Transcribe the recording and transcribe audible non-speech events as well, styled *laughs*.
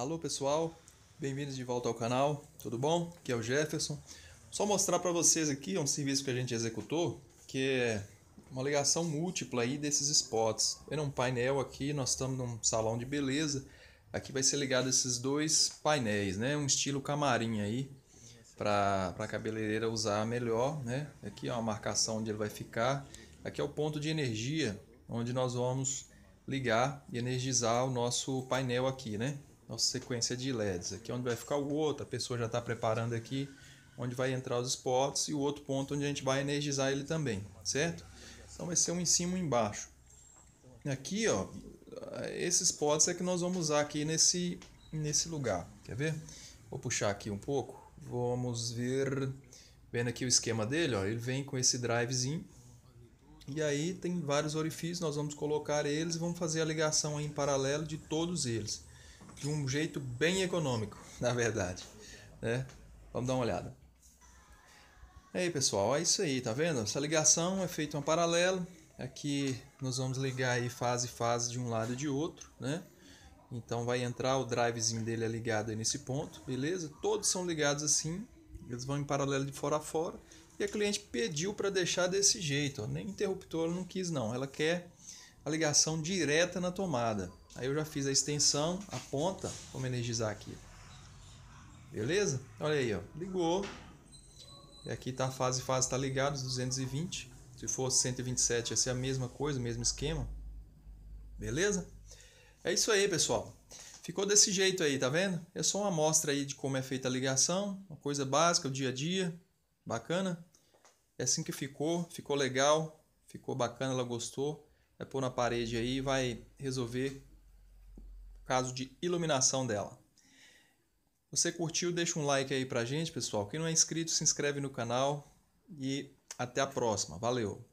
Alô pessoal, bem-vindos de volta ao canal, tudo bom? Aqui é o Jefferson. Só mostrar para vocês aqui é um serviço que a gente executou, que é uma ligação múltipla aí desses spots. É um painel aqui, nós estamos num salão de beleza. Aqui vai ser ligado esses dois painéis, né? Um estilo camarim aí, para a cabeleireira usar melhor, né? Aqui é uma marcação onde ele vai ficar. Aqui é o ponto de energia, onde nós vamos ligar e energizar o nosso painel aqui, né? nossa sequência de LEDs. Aqui é onde vai ficar o outro, a pessoa já está preparando aqui onde vai entrar os spots e o outro ponto onde a gente vai energizar ele também, certo? Então vai ser um em cima e um embaixo. Aqui, ó, esses spots é que nós vamos usar aqui nesse, nesse lugar, quer ver? Vou puxar aqui um pouco, vamos ver, vendo aqui o esquema dele, ó, ele vem com esse drivezinho, e aí tem vários orifícios, nós vamos colocar eles e vamos fazer a ligação em paralelo de todos eles de um jeito bem econômico, *laughs* na verdade. Né? Vamos dar uma olhada. E aí pessoal, é isso aí, tá vendo? Essa ligação é feita um paralelo. Aqui nós vamos ligar aí fase fase de um lado e de outro, né? Então vai entrar o drivezinho dele é ligado nesse ponto, beleza? Todos são ligados assim, eles vão em paralelo de fora a fora. E a cliente pediu para deixar desse jeito, ó. nem interruptor ela não quis não, ela quer a ligação direta na tomada. Aí eu já fiz a extensão, a ponta, vamos energizar aqui. Beleza? Olha aí, ó. ligou. E aqui tá a fase, fase está ligada, 220. Se fosse 127, ia ser a mesma coisa, o mesmo esquema. Beleza? É isso aí, pessoal. Ficou desse jeito aí, tá vendo? É só uma amostra aí de como é feita a ligação, uma coisa básica, o dia a dia. Bacana? É assim que ficou, ficou legal, ficou bacana, ela gostou vai é pôr na parede aí e vai resolver o caso de iluminação dela. Você curtiu, deixa um like aí pra gente, pessoal. Quem não é inscrito, se inscreve no canal e até a próxima. Valeu!